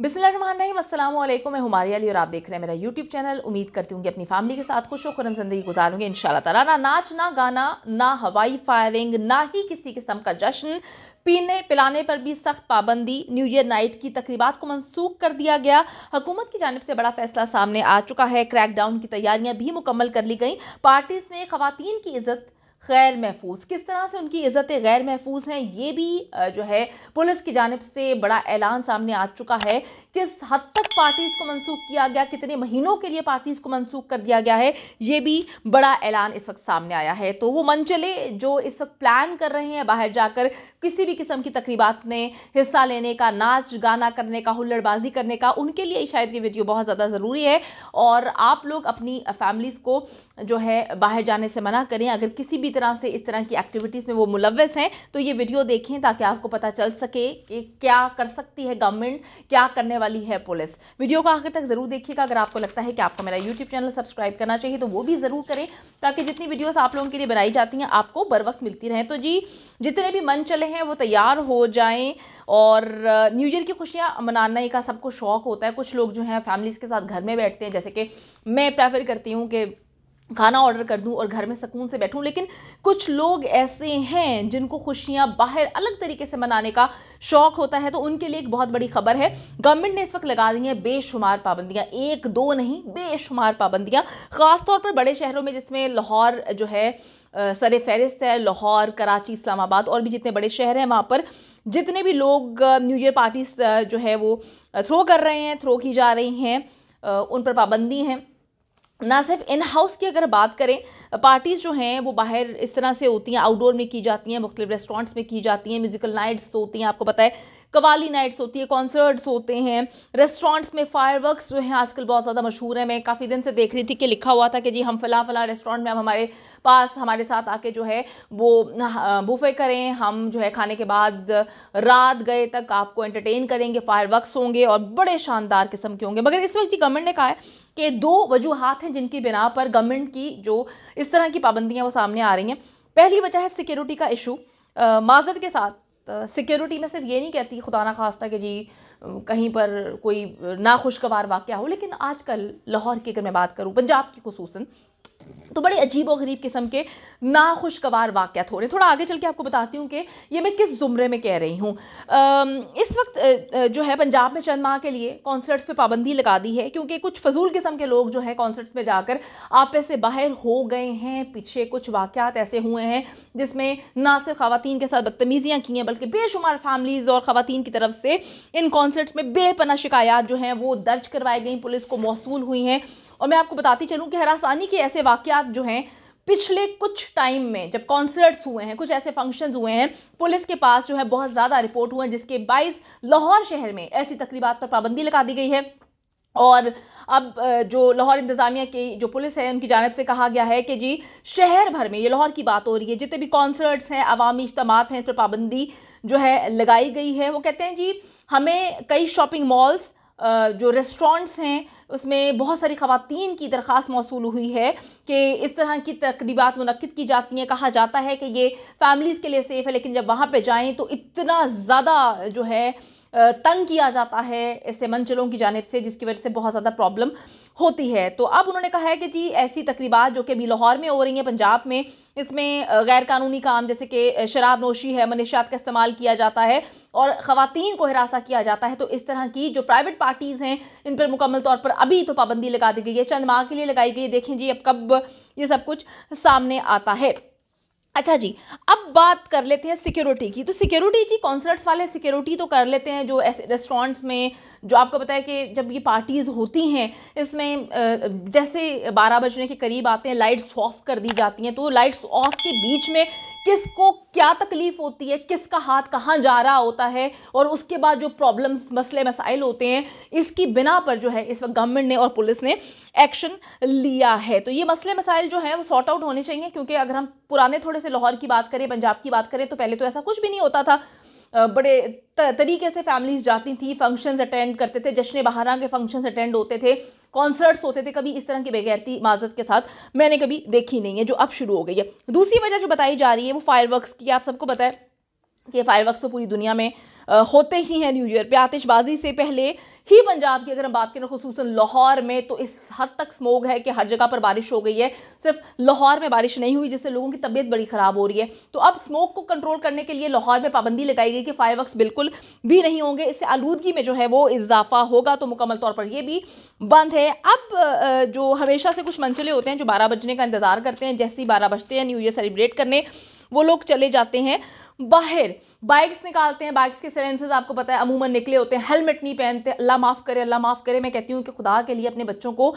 बिस्मिल्लाम मैं हमारी अली और आप देख रहे हैं मेरा यूट्यूब चैनल उम्मीद करती हूँ कि अपनी फैमिली के साथ खुश वरम ज़िंदगी गुजारूंगी इन ताला ना नाच ना गाना ना हवाई फायरिंग ना ही किसी किस्म का जश्न पीने पिलाने पर भी सख्त पाबंदी न्यू ईयर नाइट की तकरीबा को मनसूख कर दिया गया हुकूमत की जानब से बड़ा फैसला सामने आ चुका है क्रैकडाउन की तैयारियां भी मुकम्मल कर ली गई पार्टीज़ में खातन की इज्जत गैर महफूज किस तरह से उनकी इज़्ज़तें गैर महफूज हैं ये भी जो है पुलिस की जानब से बड़ा ऐलान सामने आ चुका है किस हद तक पार्टीज को मनसूख किया गया कितने महीनों के लिए पार्टीज को मनसूख कर दिया गया है ये भी बड़ा ऐलान इस वक्त सामने आया है तो वो मंचले जो इस वक्त प्लान कर रहे हैं बाहर जाकर किसी भी किस्म की तकरीबात में हिस्सा लेने का नाच गाना करने का हुल्लड़बाजी करने का उनके लिए शायद ये वीडियो बहुत ज़्यादा ज़रूरी है और आप लोग अपनी फैमिलीज़ को जो है बाहर जाने से मना करें अगर किसी भी तरह से इस तरह की एक्टिविटीज़ में वो मुलवस हैं तो ये वीडियो देखें ताकि आपको पता चल सके कि क्या कर सकती है गवर्नमेंट क्या करने वाले वाली है पुलिस वीडियो को आखिर तक जरूर देखिएगा अगर आपको लगता है कि आपको मेरा यूट्यूब चैनल सब्सक्राइब करना चाहिए तो वो भी ज़रूर करें ताकि जितनी वीडियोस आप लोगों के लिए बनाई जाती हैं आपको बर वक्त मिलती रहे तो जी जितने भी मन चले हैं वो तैयार हो जाए और न्यू ईयर की खुशियाँ मनाना का सबको शौक होता है कुछ लोग जो हैं फैमिलीज़ के साथ घर में बैठते हैं जैसे कि मैं प्रेफर करती हूँ कि खाना ऑर्डर कर दूं और घर में सुकून से बैठूं लेकिन कुछ लोग ऐसे हैं जिनको खुशियां बाहर अलग तरीके से मनाने का शौक होता है तो उनके लिए एक बहुत बड़ी खबर है गवर्नमेंट ने इस वक्त लगा दी है बेशुमार पाबंदियां एक दो नहीं बेशुमार पाबंदियां ख़ासतौर पर बड़े शहरों में जिसमें लाहौर जो है सर फहरिस्त है लाहौर कराची इस्लामाबाद और भी जितने बड़े शहर हैं वहाँ पर जितने भी लोग न्यू ईयर पार्टीज जो है वो थ्रो कर रहे हैं थ्रो की जा रही हैं उन पर पाबंदी हैं ना सिर्फ इन हाउस की अगर बात करें पार्टीज़ जो हैं वो बाहर इस तरह से होती हैं आउटडोर में की जाती हैं मुख्तलिफ रेस्टोरेंट्स में की जाती हैं म्यूज़िकल नाइट्स होती हैं आपको पता है कवाली नाइट्स होती है कॉन्सर्ट्स होते हैं रेस्टोरेंट्स में फायरवर्क्स जो हैं आजकल बहुत ज़्यादा मशहूर हैं मैं काफ़ी दिन से देख रही थी कि लिखा हुआ था कि जी हम फ़लाँ फ़लाँ रेस्टोरेंट में हम हमारे पास हमारे साथ आके जो है वो बुफे करें हम जो है खाने के बाद रात गए तक आपको एंटरटेन करेंगे फायर होंगे और बड़े शानदार किस्म के होंगे मगर इस वक्त जी गवर्नमेंट ने कहा है कि दो वजूहत हैं जिनकी बिना पर गवर्नमेंट की जो इस तरह की पाबंदियाँ वो सामने आ रही हैं पहली वजह है सिक्योरिटी का इशू माजरत के साथ सिक्योरिटी में सिर्फ ये नहीं कहती खुदा ना खास्ता कि जी कहीं पर कोई नाखुशगवार वाक़ हो लेकिन आजकल लाहौर की अगर मैं बात करूँ पंजाब की खसूस तो बड़े अजीब और गरीब किस्म के नाखुशगवार वाक़ हो रहे हैं थोड़ा आगे चल के आपको बताती हूँ कि ये मैं किस ज़ुमरे में कह रही हूँ इस वक्त जो है पंजाब में चंद माह के लिए कॉन्सर्ट्स पे पाबंदी लगा दी है क्योंकि कुछ फजूल किस्म के लोग जो है कॉन्सर्ट्स में जाकर आपे से बाहर हो गए हैं पीछे कुछ वाक़ात ऐसे हुए हैं जिसमें ना सिर्फ खातन के साथ बदतमीज़ियाँ की हैं बल्कि बेशुमार फैमिलीज़ और ख़वान की तरफ से इन कॉन्सर्ट्स में बेपना शिकायत जो हैं वो दर्ज करवाई गई पुलिस को मौसू हुई हैं और मैं आपको बताती चलूँ कि हरासानी के ऐसे वाक़ात जो हैं पिछले कुछ टाइम में जब कॉन्सर्ट्स हुए हैं कुछ ऐसे फंक्शंस हुए हैं पुलिस के पास जो है बहुत ज़्यादा रिपोर्ट हुए हैं जिसके बाईस लाहौर शहर में ऐसी तकरीबात पर पाबंदी लगा दी गई है और अब जो लाहौर इंतज़ामिया की जो पुलिस है उनकी जानब से कहा गया है कि जी शहर भर में ये लाहौर की बात हो रही है जितने भी कॉन्सर्ट्स हैं अवामी इज्तम हैं इस पर पाबंदी जो है लगाई गई है वो कहते हैं जी हमें कई शॉपिंग मॉल्स जो रेस्टोरेंट्स हैं उसमें बहुत सारी खातन की दरख्वास्त मौसू हुई है कि इस तरह की तकरीबा मनक़द की जाती हैं कहा जाता है कि ये फैमिलीज़ के लिए सेफ़ है लेकिन जब वहाँ पर जाएँ तो इतना ज़्यादा जो है तंग किया जाता है ऐसे मंचलों की जानब से जिसकी वजह से बहुत ज़्यादा प्रॉब्लम होती है तो अब उन्होंने कहा है कि जी ऐसी तकरीबा जो कि अभी लाहौर में हो रही हैं पंजाब में इसमें गैर कानूनी काम जैसे कि शराब नोशी है मनशात का इस्तेमाल किया जाता है और ख़वान को हरासा किया जाता है तो इस तरह की जो प्राइवेट पार्टीज़ हैं इन पर मुकम्मल तौर पर अभी तो पाबंदी लगा दी गई है चंद माह के लिए लगाई गई देखें जी अब कब ये सब कुछ सामने आता है अच्छा जी अब बात कर लेते हैं सिक्योरिटी की तो सिक्योरिटी जी कॉन्सर्ट्स वाले सिक्योरिटी तो कर लेते हैं जो ऐसे रेस्टोरेंट्स में जो आपको पता है कि जब ये पार्टीज़ होती हैं इसमें जैसे बारह बजने के करीब आते हैं लाइट्स ऑफ कर दी जाती हैं तो लाइट्स ऑफ के बीच में किसको क्या तकलीफ होती है किसका हाथ कहाँ जा रहा होता है और उसके बाद जो प्रॉब्लम्स मसले मसाइल होते हैं इसकी बिना पर जो है इस वक्त गवर्नमेंट ने और पुलिस ने एक्शन लिया है तो ये मसले मसाइल जो है वो सॉर्ट आउट होने चाहिए क्योंकि अगर हम पुराने थोड़े से लाहौर की बात करें पंजाब की बात करें तो पहले तो ऐसा कुछ भी नहीं होता था बड़े तरीके से फैमिलीज जाती थी फंक्शंस अटेंड करते थे जश्न बहारा के फंक्शंस अटेंड होते थे कॉन्सर्ट्स होते थे कभी इस तरह की बेगैरती माजत के साथ मैंने कभी देखी नहीं है जो अब शुरू हो गई है दूसरी वजह जो बताई जा रही है वो फायर की आप सबको बताए कि फायर तो पूरी दुनिया में होते ही हैं न्यू ईयर पे आतिशबाजी से पहले ही पंजाब की अगर हम बात करें खसूस लाहौर में तो इस हद तक स्मोग है कि हर जगह पर बारिश हो गई है सिर्फ लाहौर में बारिश नहीं हुई जिससे लोगों की तबीयत बड़ी ख़राब हो रही है तो अब स्मोक को कंट्रोल करने के लिए लाहौर में पाबंदी लगाई गई कि फायर बिल्कुल भी नहीं होंगे इससे आलूदगी में जो है वो इजाफा होगा तो मुकम्मल तौर पर यह भी बंद है अब जो हमेशा से कुछ मंचले होते हैं जो बारह बजने का इंतज़ार करते हैं जैसे ही बारह बजते हैं न्यू ईयर सेलिब्रेट करने वो लोग चले जाते हैं बाहर बाइक्स निकालते हैं बाइक्स के सिलेंसेज आपको पता है अमूमन निकले होते हैं हेलमेट नहीं पहनते अल्लाह माफ़ करे अल्लाह माफ़ करे मैं कहती हूँ कि खुदा के लिए अपने बच्चों को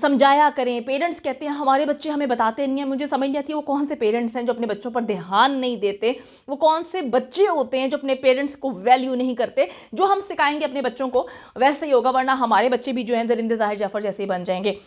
समझाया करें पेरेंट्स कहते हैं हमारे बच्चे हमें बताते नहीं हैं मुझे समझ नहीं आती वो कौन से पेरेंट्स हैं जो अपने बच्चों पर ध्यान नहीं देते वो कौन से बच्चे होते हैं जो अपने पेरेंट्स को वैल्यू नहीं करते जो हम सिखाएंगे अपने बच्चों को वैसे ही होगा वरना हमारे बच्चे भी जो हैं दरिंदे जाहिर जाफर जैसे ही बन जाएंगे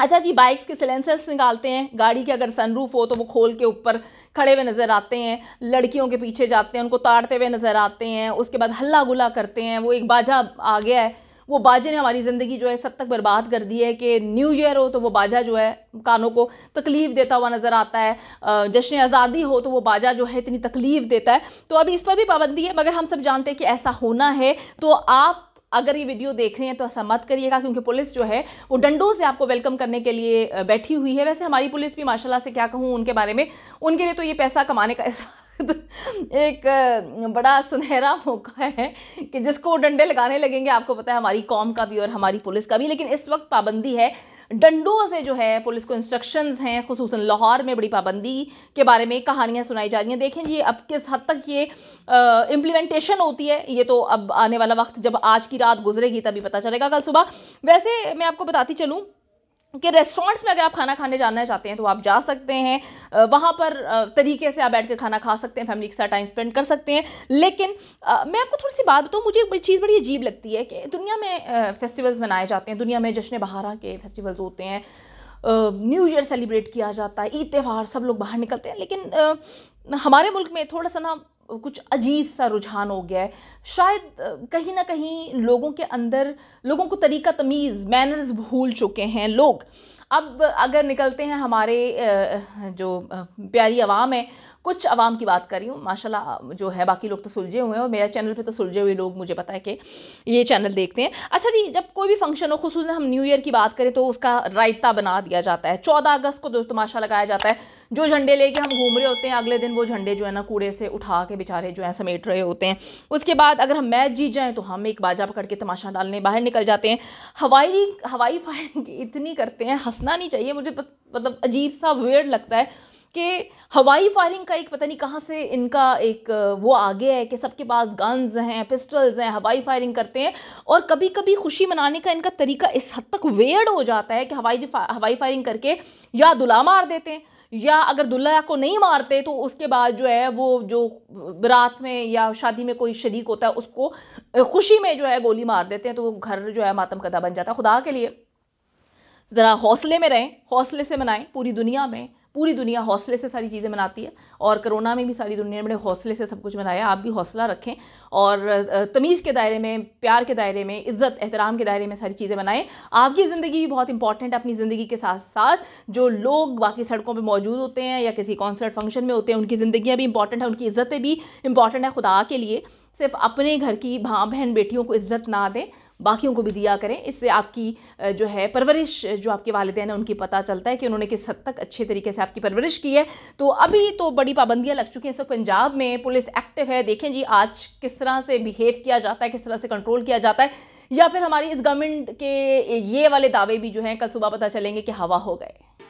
अच्छा जी बाइक्स के सिलेंसर्स निकालते हैं गाड़ी के अगर सनरूफ हो तो वो खोल के ऊपर खड़े हुए नज़र आते हैं लड़कियों के पीछे जाते हैं उनको ताड़ते हुए नज़र आते हैं उसके बाद हल्ला गुला करते हैं वो एक बाजा आ गया है वो बाजे ने हमारी ज़िंदगी जो है सब तक बर्बाद कर दी है कि न्यू ईयर हो तो वो बाजा जो है कानों को तकलीफ़ देता हुआ नज़र आता है जश्न आज़ादी हो तो वो बाजा जो है इतनी तकलीफ़ देता है तो अभी इस पर भी पाबंदी है मगर हम सब जानते हैं कि ऐसा होना है तो आप अगर ये वीडियो देख रहे हैं तो ऐसा मत करिएगा क्योंकि पुलिस जो है वो डंडों से आपको वेलकम करने के लिए बैठी हुई है वैसे हमारी पुलिस भी माशाल्लाह से क्या कहूँ उनके बारे में उनके लिए तो ये पैसा कमाने का एक बड़ा सुनहरा मौका है कि जिसको डंडे लगाने लगेंगे आपको पता है हमारी कौम का भी और हमारी पुलिस का भी लेकिन इस वक्त पाबंदी है डंडों से जो है पुलिस को इंस्ट्रक्शन हैं खसूस लाहौर में बड़ी पाबंदी के बारे में कहानियाँ सुनाई जा रही हैं देखें ये अब किस हद तक ये इम्प्लीमेंटेशन होती है ये तो अब आने वाला वक्त जब आज की रात गुजरेगी तभी पता चलेगा कल सुबह वैसे मैं आपको बताती चलूँ कि रेस्टोरेंट्स में अगर आप खाना खाने जाना चाहते हैं तो आप जा सकते हैं वहाँ पर तरीके से आप बैठ कर खाना खा सकते हैं फैमिली के साथ टाइम स्पेंड कर सकते हैं लेकिन आ, मैं आपको थोड़ी सी बात बताऊँ मुझे एक चीज़ बड़ी अजीब लगती है कि दुनिया में फेस्टिवल्स मनाए जाते हैं दुनिया में जश्न बहारा के फेस्टिवल्स होते हैं न्यू ईयर सेलिब्रेट किया जाता है ईद त्यौहार सब लोग बाहर निकलते हैं लेकिन आ, हमारे मुल्क में थोड़ा सा ना कुछ अजीब सा रुझान हो गया है शायद कहीं ना कहीं लोगों के अंदर लोगों को तरीका तमीज़ मैनर्स भूल चुके हैं लोग अब अगर निकलते हैं हमारे जो प्यारी आवाम है कुछ आवाम की बात कर रही हूँ माशाल्लाह जो है बाकी लोग तो सुलझे हुए हैं और मेरा चैनल पे तो सुलझे हुए लोग मुझे पता है कि ये चैनल देखते हैं अच्छा जी जब कोई भी फंक्शन हो खसूस हम न्यू ईयर की बात करें तो उसका रायता बना दिया जाता है चौदह अगस्त को दोस्तों माशा लगाया जाता है जो झंडे लेके हम घूम रहे होते हैं अगले दिन वो झंडे जो है ना कूड़े से उठा के बेचारे जो है समेट रहे होते हैं उसके बाद अगर हम मैच जीत जाएँ तो हम एक बाजा पकड़ के तमाशा डालने बाहर निकल जाते हैं हवाई हवाई फायरिंग इतनी करते हैं हंसना नहीं चाहिए मुझे मतलब अजीब सा वेड़ लगता है कि हवाई फायरिंग का एक पता नहीं कहाँ से इनका एक वो आ गया है कि सबके पास गन्स हैं पिस्टल्स हैं हवाई फायरिंग करते हैं और कभी कभी खुशी मनाने का इनका तरीका इस हद तक वेयर्ड हो जाता है कि हवाई हवाई फायरिंग करके या दुला मार देते हैं या अगर दुल्हा को नहीं मारते तो उसके बाद जो है वो जो रात में या शादी में कोई शरीक होता है उसको खुशी में जो है गोली मार देते हैं तो वो घर जो है मातम कदा बन जाता है खुदा के लिए ज़रा हौसले में रहें हौसले से मनाएं पूरी दुनिया में पूरी दुनिया हौसले से सारी चीज़ें मनाती है और कोरोना में भी सारी दुनिया ने बड़े हौसले से सब कुछ मनाया आप भी हौसला रखें और तमीज़ के दायरे में प्यार के दायरे में इज़्ज़त एहतराम के दायरे में सारी चीज़ें मनाएं आपकी ज़िंदगी भी बहुत इंपॉर्टेंट है अपनी ज़िंदगी के साथ साथ जो लोग बाकी सड़कों पर मौजूद होते हैं या किसी कॉन्सर्ट फंक्शन में होते हैं उनकी ज़िंदियाँ भी इंपॉर्टेंट हैं उनकी इज़्ज़तें भी इंपॉर्टेंट है खुदा के लिए सिर्फ अपने घर की भाँ बहन बेटियों को इज़्ज़त ना दें बाकियों को भी दिया करें इससे आपकी जो है परवरिश जो आपके वालदेन हैं उनकी पता चलता है कि उन्होंने किस हद तक अच्छे तरीके से आपकी परवरिश की है तो अभी तो बड़ी पाबंदियाँ लग चुकी हैं इस वक्त पंजाब में पुलिस एक्टिव है देखें जी आज किस तरह से बिहेव किया जाता है किस तरह से कंट्रोल किया जाता है या फिर हमारी इस गवर्नमेंट के ये वाले दावे भी जो हैं कल सुबह पता चलेंगे कि हवा हो गए